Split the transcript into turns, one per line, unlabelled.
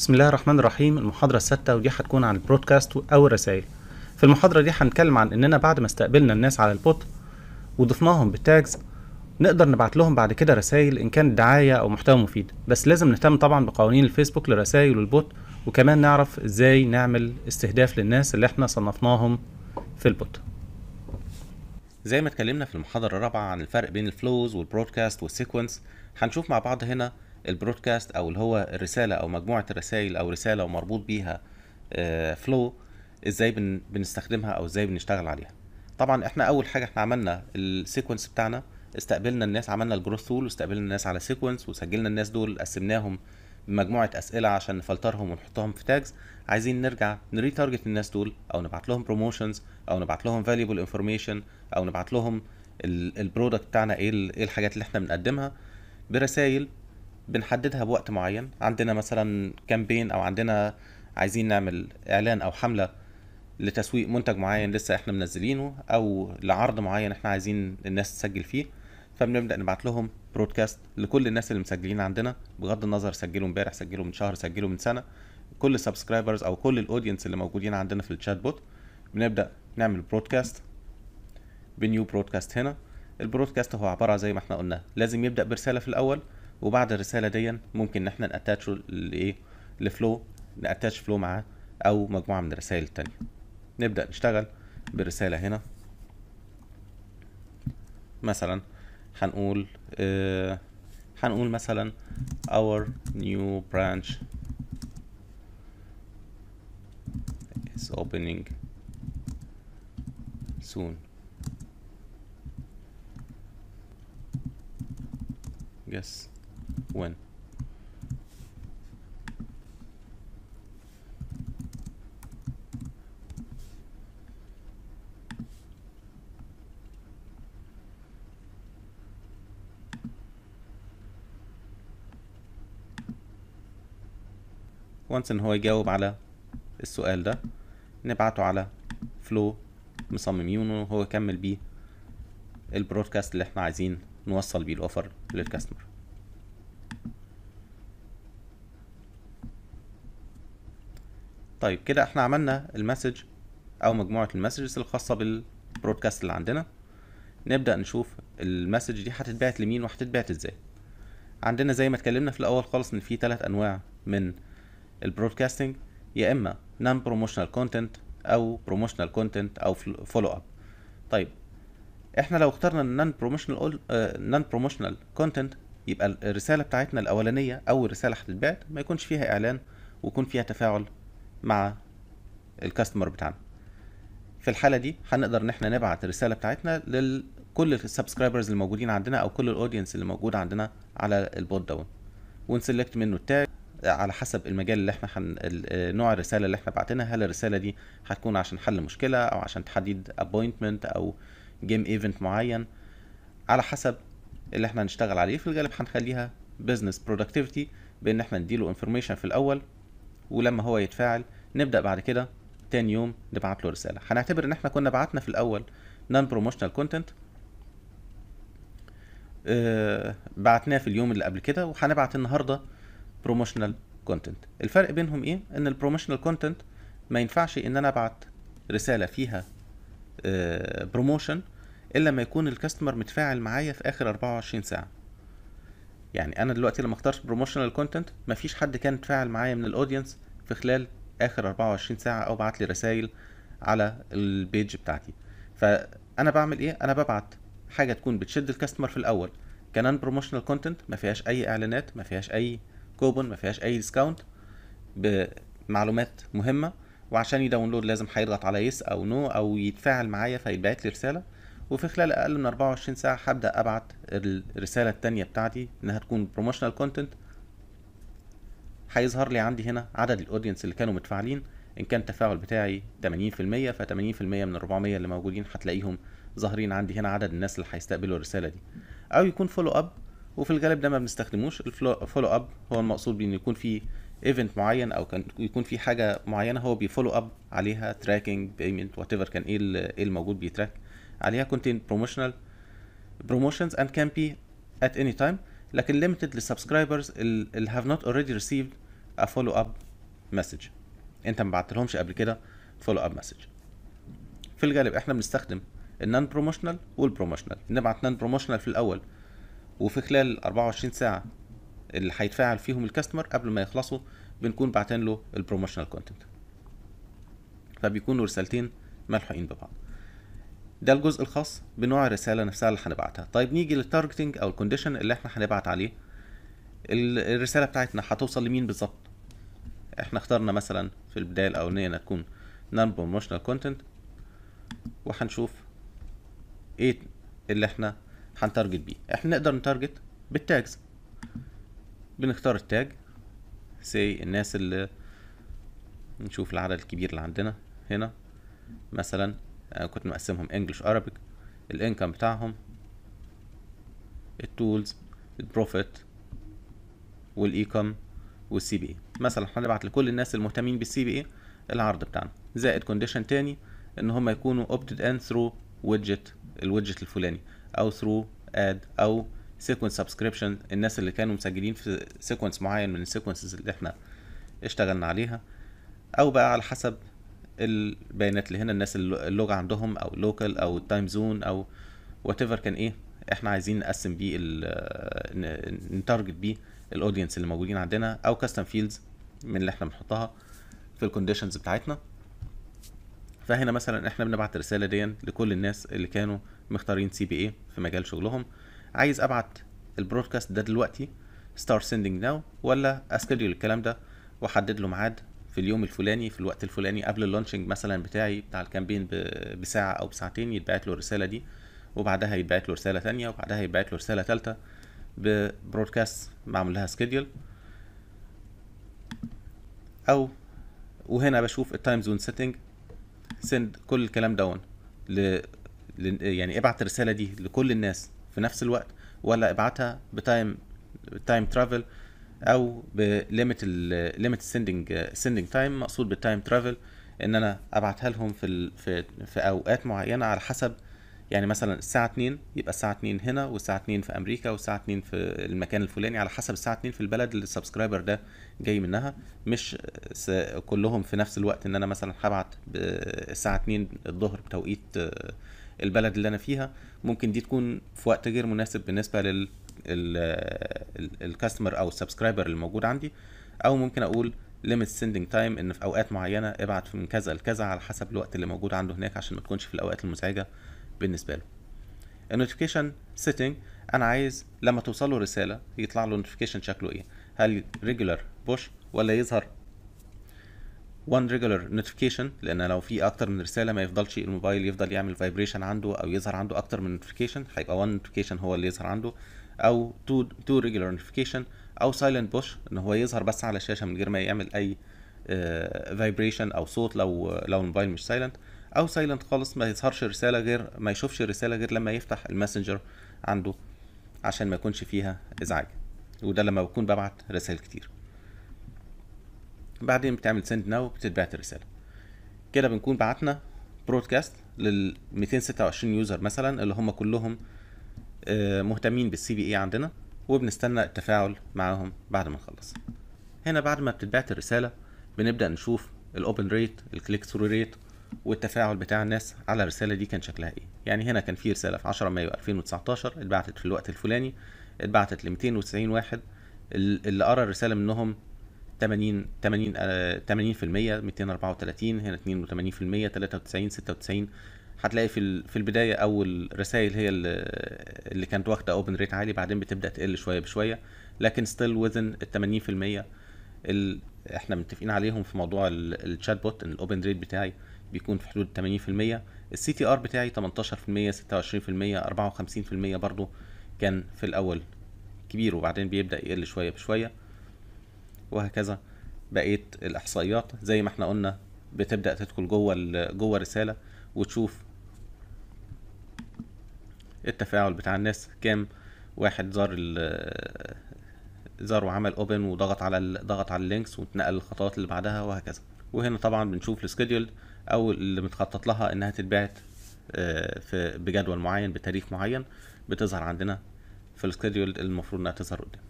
بسم الله الرحمن الرحيم المحاضرة الستة ودي هتكون عن البرودكاست أو الرسائل في المحاضرة دي هنتكلم عن إننا بعد ما استقبلنا الناس على البوت وضفناهم بالتاجز نقدر نبعت لهم بعد كده رسائل إن كانت دعاية أو محتوى مفيد بس لازم نهتم طبعا بقوانين الفيسبوك للرسائل والبوت وكمان نعرف إزاي نعمل استهداف للناس اللي إحنا صنفناهم في البوت زي ما اتكلمنا في المحاضرة الرابعة عن الفرق بين الفلوز والبرودكاست والسيكونس هنشوف مع بعض هنا البرودكاست او اللي هو الرساله او مجموعه الرسائل او رساله ومربوط بيها فلو آه، ازاي بنستخدمها او ازاي بنشتغل عليها طبعا احنا اول حاجه احنا عملنا السيكونس بتاعنا استقبلنا الناس عملنا الجروث تول واستقبلنا الناس على سيكونس وسجلنا الناس دول قسمناهم بمجموعه اسئله عشان نفلترهم ونحطهم في تاجز عايزين نرجع تارجت الناس دول او نبعت لهم بروموشنز او نبعت لهم فاليبل انفورميشن او نبعت لهم البرودكت بتاعنا إيه, ايه الحاجات اللي احنا بنقدمها برسائل بنحددها بوقت معين عندنا مثلا كامبين او عندنا عايزين نعمل اعلان او حمله لتسويق منتج معين لسه احنا منزلينه او لعرض معين احنا عايزين الناس تسجل فيه فبنبدا نبعت لهم برودكاست لكل الناس اللي مسجلين عندنا بغض النظر سجلوا امبارح سجلوا من شهر سجلوا من سنه كل السبسكرايبرز او كل الاودينس اللي موجودين عندنا في الشات بوت بنبدا نعمل برودكاست بنيو برودكاست هنا البرودكاست هو عباره زي ما احنا قلنا لازم يبدا برساله في الاول وبعد الرساله دي ممكن ان احنا ناتاتش لايه لفلو ناتاتش فلو معاه او مجموعه من الرسائل التانية نبدا نشتغل بالرساله هنا مثلا هنقول آه هنقول مثلا our new branch is opening soon yes وين وانس ان هو يجاوب على السؤال ده نبعته على فلو يونو هو يكمل بيه البرودكاست اللي احنا عايزين نوصل بيه الاوفر للكاستمر طيب كده احنا عملنا المسج او مجموعه المسجز الخاصه بالبرودكاست اللي عندنا نبدا نشوف المسج دي هتتبعت لمين وهتتبعت ازاي عندنا زي ما اتكلمنا في الاول خالص ان في ثلاث انواع من البرودكاستنج يا اما نان بروموشنال كونتنت او بروموشنال كونتنت او فولو اب طيب احنا لو اخترنا النان بروموشنال نان بروموشنال كونتنت يبقى الرساله بتاعتنا الاولانيه اول رساله هتتبعت ما يكونش فيها اعلان ويكون فيها تفاعل مع الكاستمر بتاعنا في الحاله دي هنقدر ان احنا نبعت الرساله بتاعتنا لكل السبسكرايبرز الموجودين عندنا او كل الاودينس اللي موجود عندنا على البوت دون ونسلكت منه التاج على حسب المجال اللي احنا حن... آه، نوع الرساله اللي احنا بعتناها هل الرساله دي هتكون عشان حل مشكله او عشان تحديد ابوينتمنت او جيم ايفنت معين على حسب اللي احنا هنشتغل عليه في الغالب هنخليها بزنس برودكتيفيتي بان احنا نديله انفورميشن في الاول ولما هو يتفاعل نبدا بعد كده تاني يوم نبعت له رساله هنعتبر ان احنا كنا بعتنا في الاول نون بروموشنال كونتنت بعتناه في اليوم اللي قبل كده وهنبعت النهارده بروموشنال كونتنت الفرق بينهم ايه ان البروموشنال كونتنت ما ينفعش ان انا ابعت رساله فيها بروموشن آه، الا لما يكون الكاستمر متفاعل معايا في اخر 24 ساعه يعني انا دلوقتي لما اخترت بروموشنال كونتنت مفيش حد كان اتفاعل معايا من الاودينس في خلال اخر 24 ساعه او بعت لي رسائل على البيج بتاعتي فانا بعمل ايه انا ببعت حاجه تكون بتشد الكاستمر في الاول كنان بروموشنال كونتنت ما فيهاش اي اعلانات ما فيهاش اي كوبون ما فيهاش اي ديسكاونت بمعلومات مهمه وعشان يداونلود لازم هيضغط على يس او نو no او يتفاعل معايا فيبعت لي رساله وفي خلال اقل من 24 ساعه هبدا ابعت الرساله الثانيه بتاعتي انها تكون بروموشنال كونتنت هيظهر لي عندي هنا عدد الاودينس اللي كانوا متفاعلين ان كان التفاعل بتاعي 80% ف 80% من 400 اللي موجودين هتلاقيهم ظاهرين عندي هنا عدد الناس اللي هيستقبلوا الرساله دي او يكون فولو اب وفي الغالب ده ما بنستخدموش الفولو اب هو المقصود بيه ان يكون في ايفنت معين او كان يكون في حاجه معينه هو بيفولو اب عليها تراكنج بيمنت وات ايفر كان ايه ايه الموجود بيتراك عليها contain promotional promotions and can be at any time لكن limited للسبسكرايبرز اللي have not already received a follow up message انت ما بعتلهمش قبل كده follow up message في الغالب احنا بنستخدم النون بروموشنال والبروموشنال نبعت نون بروموشنال في الاول وفي خلال 24 ساعه اللي هيتفاعل فيهم الكاستمر قبل ما يخلصوا بنكون بعتين له البروموشنال كونتنت فبيكونوا رسالتين ملحوقين ببعض ده الجزء الخاص بنوع الرساله نفسها اللي هنبعتها طيب نيجي للتارجتنج او الكونديشن اللي احنا هنبعت عليه الرساله بتاعتنا هتوصل لمين بالظبط احنا اخترنا مثلا في البدايه الاولانيه انها تكون نون بروموشنال كونتنت وهنشوف ايه اللي احنا هنتارجت بيه احنا نقدر نتارجت بالتاجز بنختار التاج سي الناس اللي نشوف العدد الكبير اللي عندنا هنا مثلا آه، كنت مقسمهم انجلش ارابيك الانكم بتاعهم التولز البروفيت والايكم والسي بي اي مثلا هنبعت لكل الناس المهتمين بالسي بي اي العرض بتاعنا زائد كونديشن تاني ان هم يكونوا اوبتد ان ثرو ويدجت الويدجت الفلاني او ثرو اد او سيكونس سبسكريبشن الناس اللي كانوا مسجلين في سيكونس معين من السيكونسز اللي احنا اشتغلنا عليها او بقى على حسب البيانات اللي هنا الناس اللغه عندهم او لوكال او التايم زون او وات كان ايه احنا عايزين نقسم بيه نتارجت بيه الاودينس اللي موجودين عندنا او كاستم فيلدز من اللي احنا بنحطها في الكونديشنز بتاعتنا فهنا مثلا احنا بنبعت الرساله دي لكل الناس اللي كانوا مختارين سي بي اي في مجال شغلهم عايز ابعت البرودكاست ده دلوقتي ستار سيندنج ناو ولا اسكيدول الكلام ده واحدد له ميعاد في اليوم الفلاني في الوقت الفلاني قبل اللانشنج مثلا بتاعي بتاع الكامبين بساعه او بساعتين يتبعت له الرساله دي وبعدها يتبعت له رساله ثانيه وبعدها يتبعت له رساله ثالثه ببرودكاست بعمل لها سكيدول او وهنا بشوف التايم زون سيتنج سند كل الكلام داون ل... ل... يعني ابعت الرساله دي لكل الناس في نفس الوقت ولا ابعتها بتايم تايم ترافل او بليمت ليميت السندنج سندنج تايم مقصود بالتايم ترافل ان انا ابعتها لهم في في في اوقات معينه على حسب يعني مثلا الساعه 2 يبقى الساعه 2 هنا والساعه 2 في امريكا والساعه 2 في المكان الفلاني على حسب الساعه 2 في البلد اللي السبسكرايبر ده جاي منها مش كلهم في نفس الوقت ان انا مثلا هبعت الساعه 2 الظهر بتوقيت البلد اللي انا فيها ممكن دي تكون في وقت غير مناسب بالنسبه لل الكاستمر او السبسكرايبر اللي موجود عندي او ممكن اقول ليميت سيندنج تايم ان في اوقات معينه ابعت من كذا لكذا على حسب الوقت اللي موجود عنده هناك عشان ما تكونش في الاوقات المزعجه بالنسبه له النوتيفيكيشن سيتنج انا عايز لما توصل له رساله يطلع له نوتيفيكيشن شكله ايه هل ريجولار بوش ولا يظهر وان regular نوتيفيكيشن لان لو في اكتر من رساله ما يفضلش الموبايل يفضل يعمل فايبريشن عنده او يظهر عنده اكتر من نوتيفيكيشن هيبقى وان نوتيفيكيشن هو اللي يظهر عنده او تو تو ريجولار نوتيفيكيشن او سايلنت بوش ان هو يظهر بس على الشاشه من غير ما يعمل اي فايبريشن آه، او صوت لو لو الموبايل مش سايلنت او سايلنت خالص ما يظهرش رساله غير ما يشوفش الرساله غير لما يفتح الماسنجر عنده عشان ما يكونش فيها ازعاج وده لما بكون ببعت رسائل كتير بعدين بتعمل سند ناو وبتتبعت الرساله كده بنكون بعتنا برودكاست لل 226 يوزر مثلا اللي هم كلهم آه، مهتمين بالسي بي اي عندنا وبنستنى التفاعل معاهم بعد ما نخلص هنا بعد ما بتتبعت الرساله بنبدا نشوف الاوبن ريت الكليك ثرو ريت والتفاعل بتاع الناس على الرساله دي كان شكلها ايه يعني هنا كان في رساله في 10 مايو 2019 اتبعتت في الوقت الفلاني اتبعتت ل 290 واحد اللي قرا الرساله منهم 80 80 80% 234 هنا 82% 93 96 هتلاقي في في البدايه اول رسائل هي اللي كانت واخده اوبن ريت عالي بعدين بتبدا تقل شويه بشويه لكن ستيل وذن ال 80% اللي احنا متفقين عليهم في موضوع الشات بوت ان الاوبن ريت بتاعي بيكون في حدود 80% السي تي ار بتاعي 18% 26% 54% برضو كان في الاول كبير وبعدين بيبدا يقل شويه بشويه وهكذا بقيه الاحصائيات زي ما احنا قلنا بتبدا تدخل جوه جوه الرساله وتشوف التفاعل بتاع الناس كام واحد زار زار وعمل اوبن وضغط على ضغط على اللينكس واتنقل الخطوات اللي بعدها وهكذا وهنا طبعا بنشوف السكيدول او اللي متخطط لها انها تتبعت آه، في بجدول معين بتاريخ معين بتظهر عندنا في السكيدول المفروض انها تظهر قدام